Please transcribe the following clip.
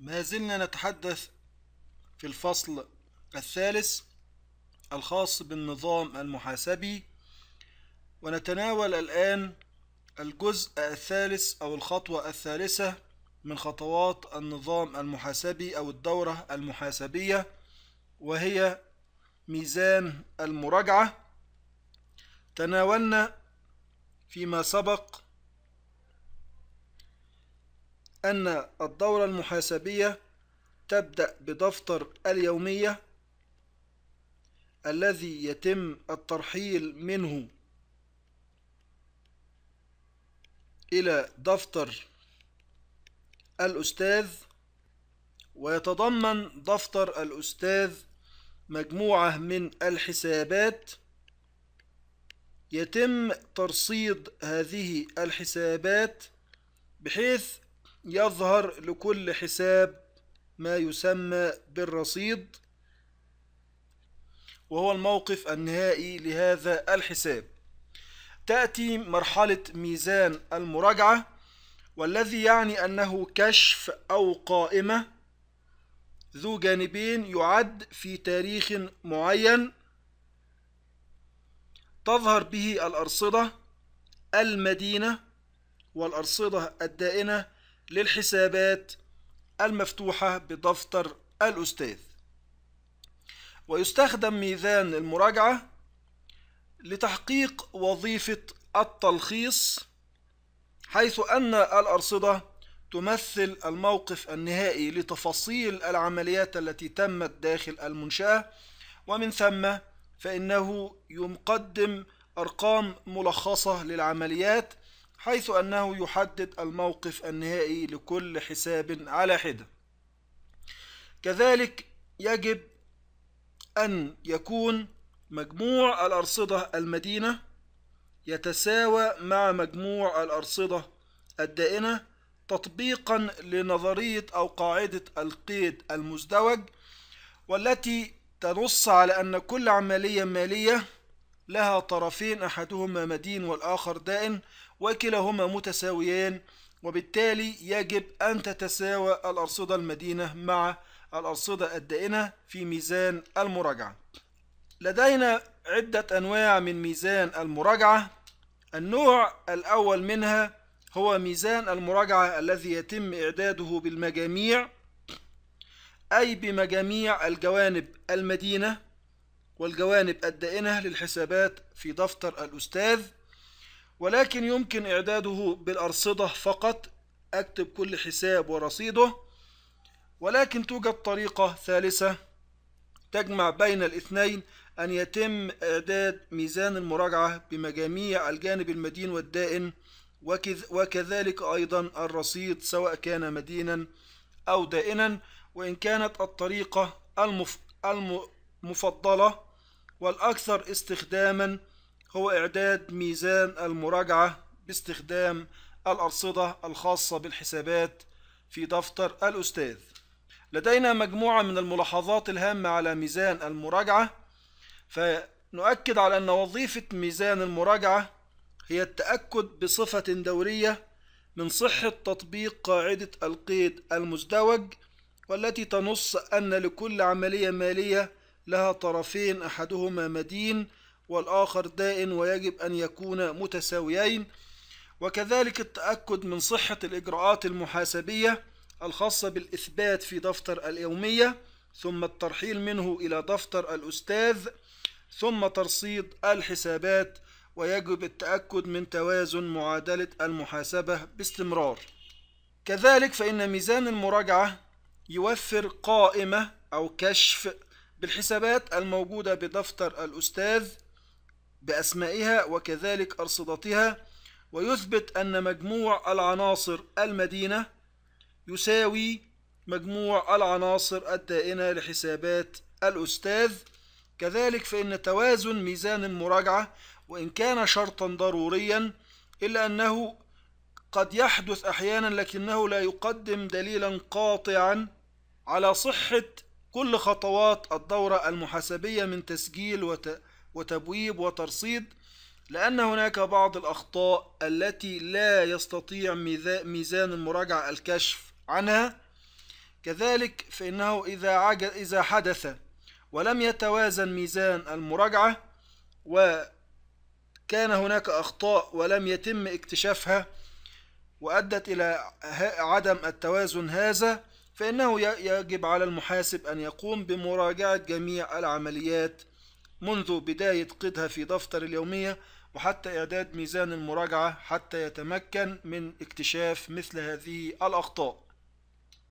ما زلنا نتحدث في الفصل الثالث الخاص بالنظام المحاسبي ونتناول الآن الجزء الثالث أو الخطوة الثالثة من خطوات النظام المحاسبي أو الدورة المحاسبية وهي ميزان المراجعة تناولنا فيما سبق أن الدورة المحاسبية تبدأ بدفتر اليومية الذي يتم الترحيل منه إلى دفتر الأستاذ ويتضمن دفتر الأستاذ مجموعة من الحسابات يتم ترصيد هذه الحسابات بحيث يظهر لكل حساب ما يسمى بالرصيد وهو الموقف النهائي لهذا الحساب تأتي مرحلة ميزان المراجعة والذي يعني أنه كشف أو قائمة ذو جانبين يعد في تاريخ معين تظهر به الأرصدة المدينة والأرصدة الدائنة للحسابات المفتوحة بدفتر الأستاذ ويستخدم ميزان المراجعة لتحقيق وظيفة التلخيص حيث أن الأرصدة تمثل الموقف النهائي لتفاصيل العمليات التي تمت داخل المنشأة ومن ثم فإنه يقدم أرقام ملخصة للعمليات حيث أنه يحدد الموقف النهائي لكل حساب على حدة كذلك يجب أن يكون مجموع الأرصدة المدينة يتساوى مع مجموع الأرصدة الدائنة تطبيقا لنظرية أو قاعدة القيد المزدوج والتي تنص على أن كل عملية مالية لها طرفين أحدهما مدين والآخر دائن وكلاهما متساويان وبالتالي يجب أن تتساوى الأرصدة المدينة مع الأرصدة الدائنة في ميزان المراجعة لدينا عدة أنواع من ميزان المراجعة النوع الأول منها هو ميزان المراجعة الذي يتم إعداده بالمجاميع أي بمجاميع الجوانب المدينة والجوانب الدائنة للحسابات في دفتر الأستاذ ولكن يمكن إعداده بالأرصدة فقط أكتب كل حساب ورصيده ولكن توجد طريقة ثالثة تجمع بين الاثنين أن يتم إعداد ميزان المراجعة بمجاميع الجانب المدين والدائن وكذلك أيضا الرصيد سواء كان مدينا أو دائنا وإن كانت الطريقة المفضلة والأكثر استخداما هو إعداد ميزان المراجعة باستخدام الأرصدة الخاصة بالحسابات في دفتر الأستاذ لدينا مجموعة من الملاحظات الهامة على ميزان المراجعة فنؤكد على أن وظيفة ميزان المراجعة هي التأكد بصفة دورية من صحة تطبيق قاعدة القيد المزدوج والتي تنص أن لكل عملية مالية لها طرفين أحدهما مدين والآخر دائن ويجب أن يكون متساويين وكذلك التأكد من صحة الإجراءات المحاسبية الخاصة بالإثبات في دفتر اليومية ثم الترحيل منه إلى دفتر الأستاذ ثم ترصيد الحسابات ويجب التأكد من توازن معادلة المحاسبة باستمرار كذلك فإن ميزان المراجعة يوفر قائمة أو كشف بالحسابات الموجودة بدفتر الأستاذ بأسمائها وكذلك أرصدتها ويثبت أن مجموع العناصر المدينة يساوي مجموع العناصر الدائنة لحسابات الأستاذ كذلك فإن توازن ميزان المراجعة وإن كان شرطا ضروريا إلا أنه قد يحدث أحيانا لكنه لا يقدم دليلا قاطعا على صحة كل خطوات الدورة المحاسبية من تسجيل وتبويب وترصيد لأن هناك بعض الأخطاء التي لا يستطيع ميزان المراجعة الكشف عنها كذلك فإنه إذا, عجل إذا حدث ولم يتوازن ميزان المراجعة وكان هناك أخطاء ولم يتم اكتشافها وأدت إلى عدم التوازن هذا فإنه يجب على المحاسب أن يقوم بمراجعة جميع العمليات منذ بداية قيدها في دفتر اليومية وحتى إعداد ميزان المراجعة حتى يتمكن من اكتشاف مثل هذه الأخطاء